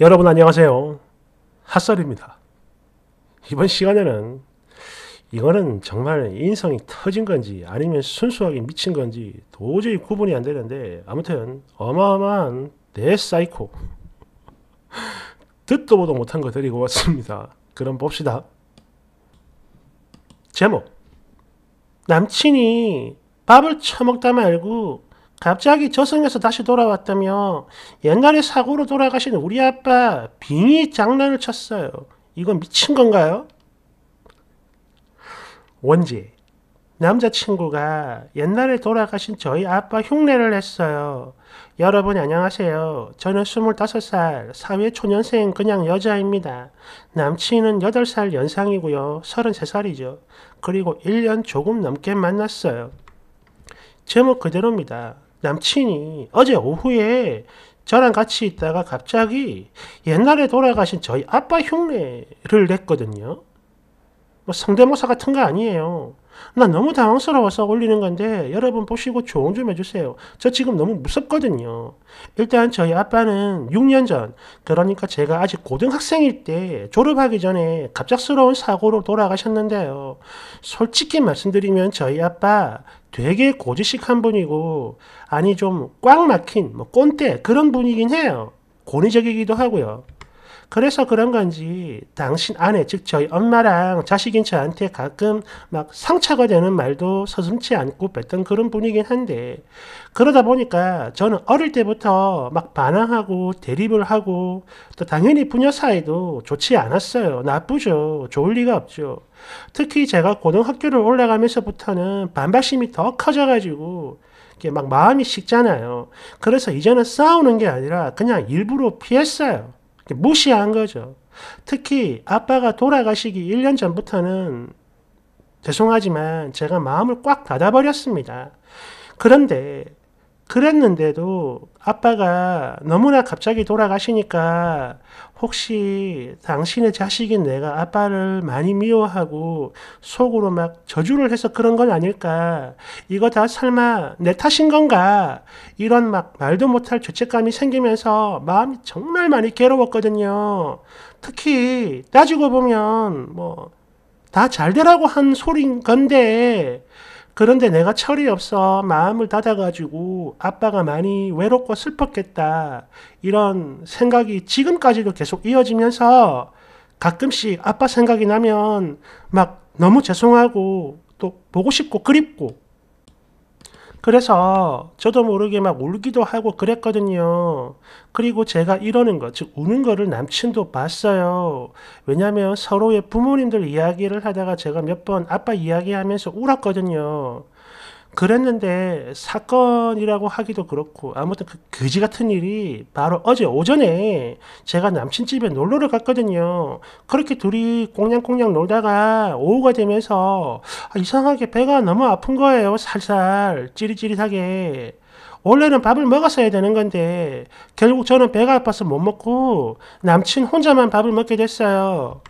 여러분 안녕하세요. 핫설입니다. 이번 시간에는 이거는 정말 인성이 터진 건지 아니면 순수하게 미친 건지 도저히 구분이 안 되는데 아무튼 어마어마한 대사이코 듣도 보도 못한 거 데리고 왔습니다. 그럼 봅시다. 제목 남친이 밥을 처먹다 말고 갑자기 저승에서 다시 돌아왔다며 옛날에 사고로 돌아가신 우리 아빠 빙의 장난을 쳤어요. 이건 미친 건가요? 원지 남자친구가 옛날에 돌아가신 저희 아빠 흉내를 냈어요. 여러분 안녕하세요. 저는 25살 사회초년생 그냥 여자입니다. 남친은 8살 연상이고요. 33살이죠. 그리고 1년 조금 넘게 만났어요. 제목 그대로입니다. 남친이 어제 오후에 저랑 같이 있다가 갑자기 옛날에 돌아가신 저희 아빠 흉내를 냈거든요. 뭐 성대모사 같은 거 아니에요. 나 너무 당황스러워서 올리는 건데 여러분 보시고 조언 좀 해주세요. 저 지금 너무 무섭거든요. 일단 저희 아빠는 6년 전 그러니까 제가 아직 고등학생일 때 졸업하기 전에 갑작스러운 사고로 돌아가셨는데요. 솔직히 말씀드리면 저희 아빠 되게 고지식한 분이고 아니 좀 꽉 막힌 뭐 꼰대 그런 분이긴 해요. 권위적이기도 하고요. 그래서 그런 건지 당신 아내, 즉 저희 엄마랑 자식인 저한테 가끔 막 상처가 되는 말도 서슴치 않고 뱉던 그런 분이긴 한데 그러다 보니까 저는 어릴 때부터 막 반항하고 대립을 하고 또 당연히 부녀 사이도 좋지 않았어요. 나쁘죠. 좋을 리가 없죠. 특히 제가 고등학교를 올라가면서부터는 반발심이 더 커져가지고 이게 막 마음이 식잖아요. 그래서 이제는 싸우는 게 아니라 그냥 일부러 피했어요. 무시한 거죠. 특히 아빠가 돌아가시기 1년 전부터는 죄송하지만 제가 마음을 꽉 닫아버렸습니다. 그런데 그랬는데도 아빠가 너무나 갑자기 돌아가시니까 혹시 당신의 자식인 내가 아빠를 많이 미워하고 속으로 막 저주를 해서 그런 건 아닐까? 이거 다 설마 내 탓인 건가? 이런 막 말도 못할 죄책감이 생기면서 마음이 정말 많이 괴로웠거든요. 특히 따지고 보면 뭐 다 잘 되라고 한 소린 건데 그런데 내가 철이 없어 마음을 닫아가지고 아빠가 많이 외롭고 슬펐겠다. 이런 생각이 지금까지도 계속 이어지면서 가끔씩 아빠 생각이 나면 막 너무 죄송하고 또 보고 싶고 그립고 그래서 저도 모르게 막 울기도 하고 그랬거든요. 그리고 제가 이러는 거, 즉 우는 거를 남친도 봤어요. 왜냐면 서로의 부모님들 이야기를 하다가 제가 몇 번 아빠 이야기하면서 울었거든요. 그랬는데 사건이라고 하기도 그렇고 아무튼 그 그지 같은 일이 바로 어제 오전에 제가 남친 집에 놀러를 갔거든요. 그렇게 둘이 꽁냥꽁냥 놀다가 오후가 되면서 아, 이상하게 배가 너무 아픈 거예요. 살살 찌릿찌릿하게. 원래는 밥을 먹었어야 되는 건데 결국 저는 배가 아파서 못 먹고 남친 혼자만 밥을 먹게 됐어요.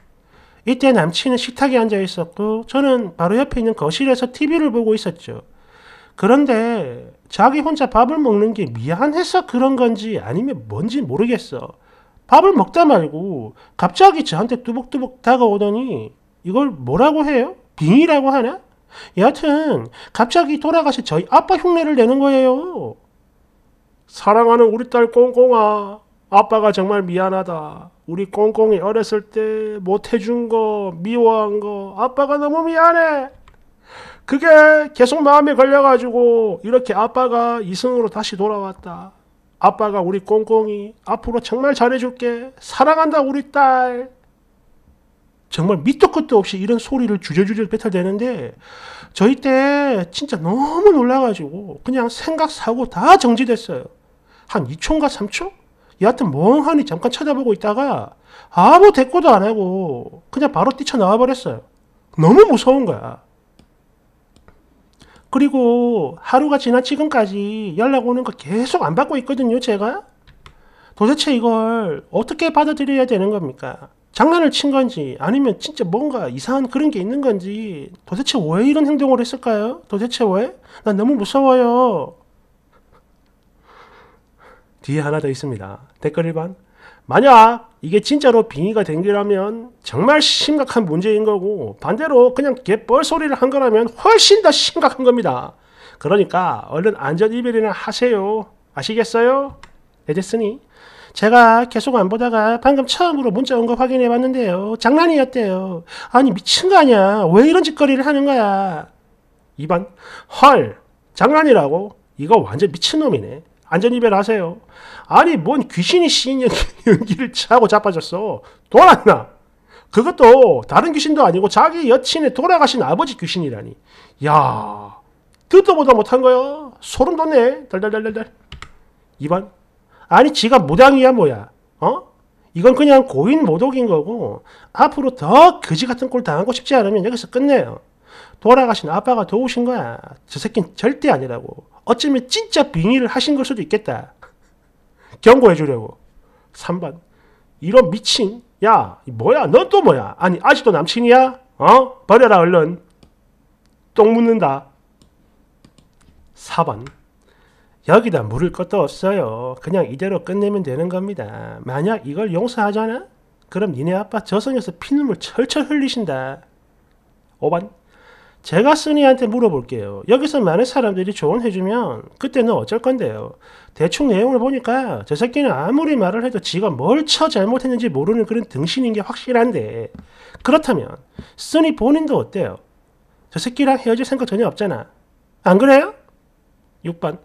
이때 남친은 식탁에 앉아 있었고 저는 바로 옆에 있는 거실에서 TV를 보고 있었죠. 그런데 자기 혼자 밥을 먹는 게 미안해서 그런 건지 아니면 뭔지 모르겠어. 밥을 먹다 말고 갑자기 저한테 뚜벅뚜벅 다가오더니 이걸 뭐라고 해요? 빙이라고 하나? 여하튼 갑자기 돌아가신 저희 아빠 흉내를 내는 거예요. 사랑하는 우리 딸 꽁꽁아 아빠가 정말 미안하다. 우리 꽁꽁이 어렸을 때 못해준 거 미워한 거 아빠가 너무 미안해. 그게 계속 마음에 걸려가지고 이렇게 아빠가 이승으로 다시 돌아왔다. 아빠가 우리 꽁꽁이 앞으로 정말 잘해줄게. 사랑한다 우리 딸. 정말 밑도 끝도 없이 이런 소리를 주저주저 뱉어대는데 저희 때 진짜 너무 놀라가지고 그냥 생각 사고 다 정지됐어요. 한 2초인가 3초? 여하튼 멍하니 잠깐 쳐다보고 있다가 아무 대꾸도 안 하고 그냥 바로 뛰쳐나와 버렸어요. 너무 무서운 거야. 그리고 하루가 지난 지금까지 연락 오는 거 계속 안 받고 있거든요, 제가. 도대체 이걸 어떻게 받아들여야 되는 겁니까? 장난을 친 건지 아니면 진짜 뭔가 이상한 그런 게 있는 건지 도대체 왜 이런 행동을 했을까요? 도대체 왜? 난 너무 무서워요. 뒤에 하나 더 있습니다. 댓글 1번. 만약 이게 진짜로 빙의가 된 거라면 정말 심각한 문제인 거고 반대로 그냥 개뻘 소리를 한 거라면 훨씬 더 심각한 겁니다. 그러니까 얼른 안전이별이나 하세요. 아시겠어요? 네, 됐으니 제가 계속 안 보다가 방금 처음으로 문자 온 거 확인해 봤는데요. 장난이었대요. 아니 미친 거 아니야. 왜 이런 짓거리를 하는 거야. 2번 헐 장난이라고? 이거 완전 미친놈이네. 안전이별 하세요. 아니 뭔 귀신이 시인 연기, 를 하고 자빠졌어. 돌았나? 그것도 다른 귀신도 아니고 자기 여친의 돌아가신 아버지 귀신이라니. 야 듣도 보도 못한 거야. 소름 돋네. 달달달달달. 2번. 아니 지가 무당이야 뭐야. 어? 이건 그냥 고인 모독인 거고 앞으로 더 거지 같은 꼴 당하고 싶지 않으면 여기서 끝내요. 돌아가신 아빠가 도우신 거야. 저 새끼는 절대 아니라고. 어쩌면 진짜 빙의를 하신 걸 수도 있겠다. 경고해 주려고. 3번. 이런 미친. 야, 뭐야? 넌또 뭐야? 아니, 아직도 남친이야? 어? 버려라, 얼른. 똥 묻는다. 4번. 여기다 물을 것도 없어요. 그냥 이대로 끝내면 되는 겁니다. 만약 이걸 용서하잖아? 그럼 니네 아빠 저승에서 피눈물 철철 흘리신다. 5번. 제가 쓰니한테 물어볼게요. 여기서 많은 사람들이 조언해주면 그때는 어쩔 건데요. 대충 내용을 보니까 저 새끼는 아무리 말을 해도 지가 뭘 쳐 잘못했는지 모르는 그런 등신인 게 확실한데 그렇다면 쓰니 본인도 어때요? 저 새끼랑 헤어질 생각 전혀 없잖아. 안 그래요? 6번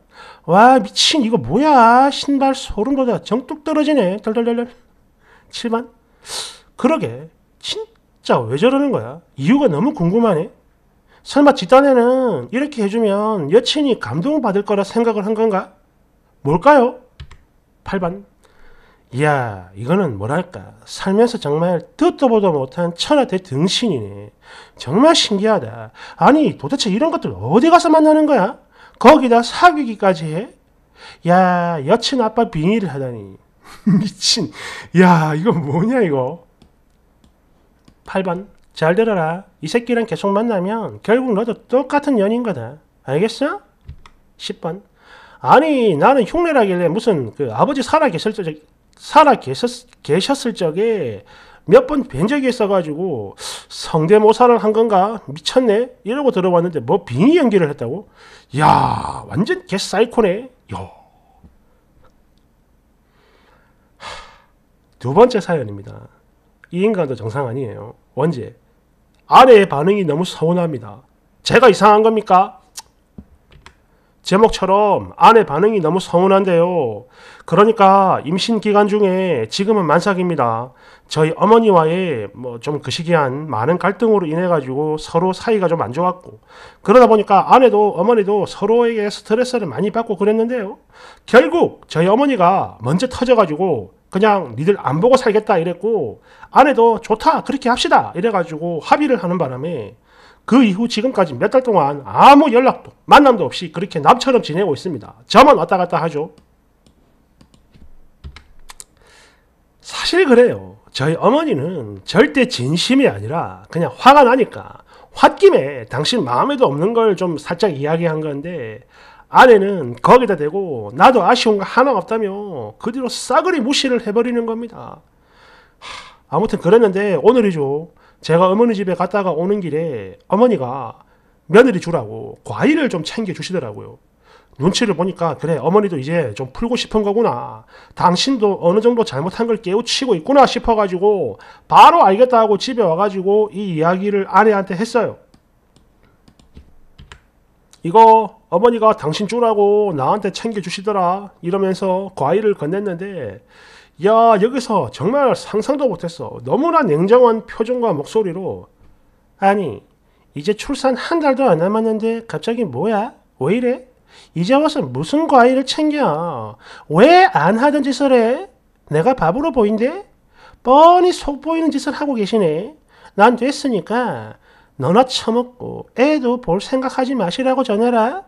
와 미친 이거 뭐야 신발 소름 돋아 정뚝 떨어지네 덜덜덜덜 7번 그러게 진짜 왜 저러는 거야 이유가 너무 궁금하네 설마 집단에는 이렇게 해주면 여친이 감동을 받을 거라 생각을 한 건가? 뭘까요? 8번 이야 이거는 뭐랄까 살면서 정말 듣도 보도 못한 천하대 등신이네 정말 신기하다 아니 도대체 이런 것들 어디 가서 만나는 거야? 거기다 사귀기까지 해? 야 여친 아빠 빙의를 하다니 미친 야 이거 뭐냐 이거 8번 잘 들어라. 이 새끼랑 계속 만나면 결국 너도 똑같은 연인거다. 알겠어? 10번. 아니 나는 흉내라길래 무슨 그 아버지 살아 계실 적 살아 계셨, 계셨을 적에 몇 번 뵌 적이 있어가지고 성대모사를 한 건가 미쳤네 이러고 들어왔는데뭐 빙의 연기를 했다고 야 완전 개 사이코네 요. 두 번째 사연입니다 이 인간도 정상 아니에요 원제 아내의 반응이 너무 서운합니다. 제가 이상한 겁니까? 제목처럼 아내 반응이 너무 서운한데요. 그러니까 임신 기간 중에 지금은 만삭입니다. 저희 어머니와의 뭐 좀 그 시기한 많은 갈등으로 인해 가지고 서로 사이가 좀 안 좋았고 그러다 보니까 아내도 어머니도 서로에게 스트레스를 많이 받고 그랬는데요. 결국 저희 어머니가 먼저 터져 가지고 그냥 니들 안 보고 살겠다 이랬고 안 해도 좋다 그렇게 합시다 이래가지고 합의를 하는 바람에 그 이후 지금까지 몇 달 동안 아무 연락도 만남도 없이 그렇게 남처럼 지내고 있습니다. 저만 왔다 갔다 하죠. 사실 그래요. 저희 어머니는 절대 진심이 아니라 그냥 화가 나니까 홧김에 당신 마음에도 없는 걸 좀 살짝 이야기한 건데 아내는 거기다 대고 나도 아쉬운 거 하나 없다며 그 뒤로 싸그리 무시를 해버리는 겁니다. 하, 아무튼 그랬는데 오늘이죠. 제가 어머니 집에 갔다가 오는 길에 어머니가 며느리 주라고 과일을 좀 챙겨주시더라고요. 눈치를 보니까 그래 어머니도 이제 좀 풀고 싶은 거구나 당신도 어느 정도 잘못한 걸 깨우치고 있구나 싶어가지고 바로 알겠다 하고 집에 와가지고 이 이야기를 아내한테 했어요 이거 어머니가 당신 주라고 나한테 챙겨주시더라 이러면서 과일을 건넸는데 야 여기서 정말 상상도 못했어 너무나 냉정한 표정과 목소리로 아니 이제 출산 한 달도 안 남았는데 갑자기 뭐야? 왜 이래? 이제 와서 무슨 과일을 챙겨? 왜 안 하던 짓을 해? 내가 바보로 보인대? 뻔히 속 보이는 짓을 하고 계시네. 난 됐으니까 너나 처먹고 애도 볼 생각하지 마시라고 전해라.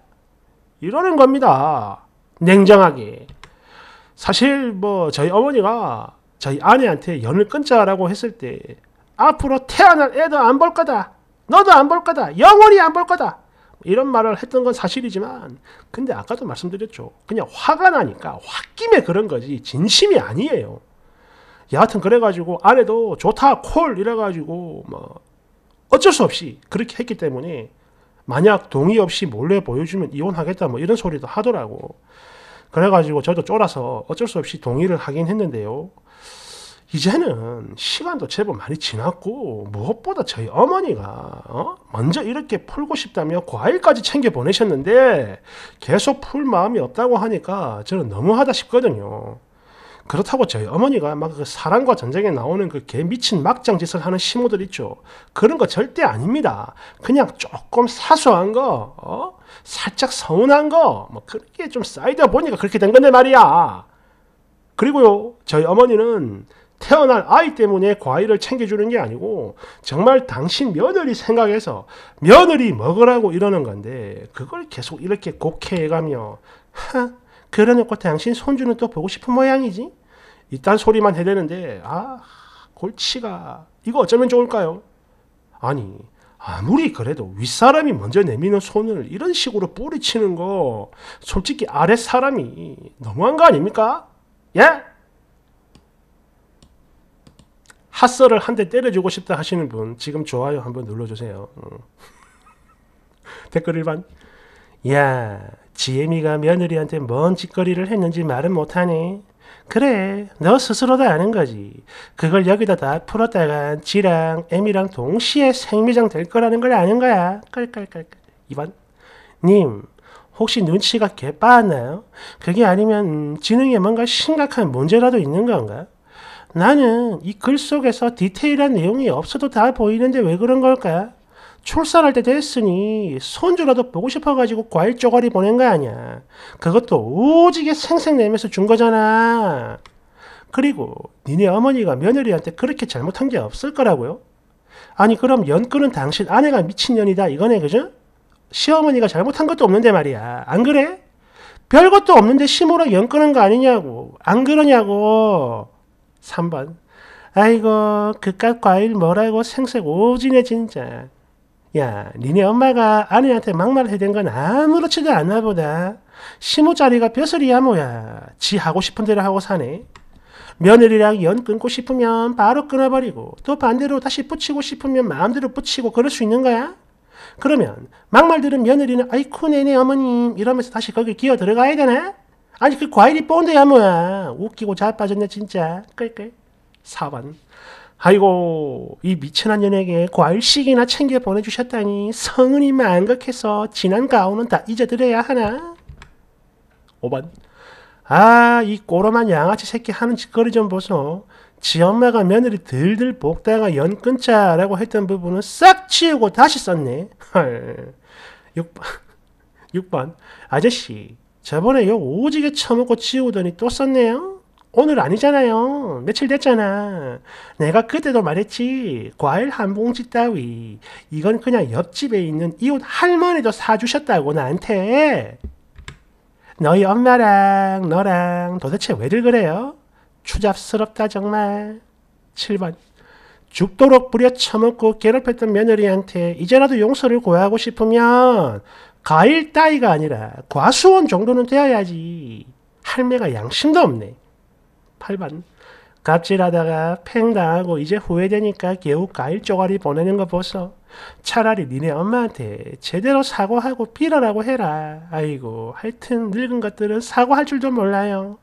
이러는 겁니다. 냉정하게. 사실 뭐 저희 어머니가 저희 아내한테 연을 끊자라고 했을 때 앞으로 태어날 애도 안 볼 거다. 너도 안 볼 거다. 영원히 안 볼 거다. 이런 말을 했던 건 사실이지만 근데 아까도 말씀드렸죠. 그냥 화가 나니까 홧김에 그런 거지 진심이 아니에요. 여하튼 그래가지고 아내도 좋다 콜 이래가지고 뭐 어쩔 수 없이 그렇게 했기 때문에 만약 동의 없이 몰래 보여주면 이혼하겠다 뭐 이런 소리도 하더라고. 그래가지고 저도 쫄아서 어쩔 수 없이 동의를 하긴 했는데요. 이제는 시간도 제법 많이 지났고 무엇보다 저희 어머니가 어? 먼저 이렇게 풀고 싶다며 과일까지 챙겨 보내셨는데 계속 풀 마음이 없다고 하니까 저는 너무하다 싶거든요. 그렇다고 저희 어머니가 막 그 사랑과 전쟁에 나오는 그 개 미친 막장 짓을 하는 시모들 있죠. 그런 거 절대 아닙니다. 그냥 조금 사소한 거, 어? 살짝 서운한 거, 뭐 그렇게 좀 쌓이다 보니까 그렇게 된 건데 말이야. 그리고요, 저희 어머니는 태어날 아이 때문에 과일을 챙겨주는 게 아니고 정말 당신 며느리 생각해서 며느리 먹으라고 이러는 건데 그걸 계속 이렇게 곡해가며 하 그러니까 당신 손주는 또 보고 싶은 모양이지. 이딴 소리만 해대는데 아 골치가 이거 어쩌면 좋을까요? 아니 아무리 그래도 윗사람이 먼저 내미는 손을 이런 식으로 뿌리치는 거 솔직히 아랫사람이 너무한 거 아닙니까? 예? 핫설을 한 대 때려주고 싶다 하시는 분 지금 좋아요 한번 눌러주세요. 어. 댓글 1번 야 예. 지혜미가 며느리한테 뭔 짓거리를 했는지 말은 못하네. 그래, 너 스스로도 아는 거지. 그걸 여기다 다 풀었다간 지랑 애미랑 동시에 생미장 될 거라는 걸 아는 거야. 깔깔깔깔. 2번. 님, 혹시 눈치가 개빠았나요? 그게 아니면 음, 지능에 뭔가 심각한 문제라도 있는 건가? 나는 이 글 속에서 디테일한 내용이 없어도 다 보이는데 왜 그런 걸까? 출산할 때 됐으니 손주라도 보고 싶어가지고 과일 쪼가리 보낸 거 아니야. 그것도 오지게 생색 내면서 준 거잖아. 그리고 니네 어머니가 며느리한테 그렇게 잘못한 게 없을 거라고요? 아니 그럼 연근은 당신 아내가 미친년이다 이거네 그죠? 시어머니가 잘못한 것도 없는데 말이야. 안 그래? 별것도 없는데 시모랑 연끄는 거 아니냐고. 안 그러냐고. 3번. 아이고, 그깟 과일 뭐라고 생색 오지네 진짜. 야, 니네 엄마가 아내한테 막말 해댄 건 아무렇지도 않나 보다. 시무자리가 벼슬이야 뭐야. 지 하고 싶은 대로 하고 사네. 며느리랑 연 끊고 싶으면 바로 끊어버리고 또 반대로 다시 붙이고 싶으면 마음대로 붙이고 그럴 수 있는 거야? 그러면 막말 들은 며느리는 아이쿠 내네 네, 어머님 이러면서 다시 거기 기어 들어가야 되나? 아니 그 과일이 본데야 뭐야. 웃기고 잘 빠졌네 진짜. 끌끌. 4번. 아이고 이 미천한 년에게 과일식이나 챙겨 보내주셨다니 성은이 망각해서 지난 가오는 다 잊어드려야 하나? 5번 아 이 꼬로만 양아치 새끼 하는 짓거리 좀 보소 지 엄마가 며느리 들들 볶다가 연 끊자라고 했던 부분은 싹 치우고 다시 썼네 6번 6번 아저씨 저번에 요 오지게 처먹고 치우더니 또 썼네요 오늘 아니잖아요. 며칠 됐잖아. 내가 그때도 말했지. 과일 한 봉지 따위. 이건 그냥 옆집에 있는 이웃 할머니도 사주셨다고 나한테. 너희 엄마랑 너랑 도대체 왜들 그래요? 추잡스럽다 정말. 7번. 죽도록 부려 처먹고 괴롭혔던 며느리한테 이제라도 용서를 구하고 싶으면 과일 따위가 아니라 과수원 정도는 되어야지. 할매가 양심도 없네. 8번. 갑질하다가 팽 당하고 이제 후회되니까 겨우 과일 쪼가리 보내는 거 보소. 차라리 니네 엄마한테 제대로 사과하고 빌어라고 해라. 아이고 하여튼 늙은 것들은 사과할 줄도 몰라요.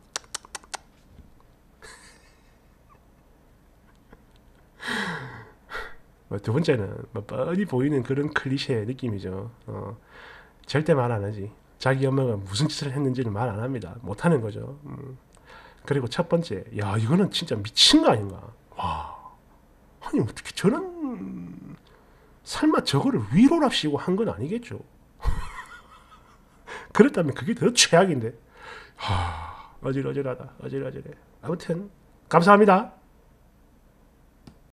뭐 두 번째는 뭐 뻔히 보이는 그런 클리셰 느낌이죠. 어, 절대 말 안 하지. 자기 엄마가 무슨 짓을 했는지를 말 안 합니다. 못하는 거죠. 음. 그리고 첫 번째, 야, 이거는 진짜 미친 거 아닌가? 와, 아니, 어떻게 저런, 설마 저거를 위로랍시고 한 건 아니겠죠? 그렇다면 그게 더 최악인데. 하, 어질어질하다, 어질어질해. 아무튼, 감사합니다.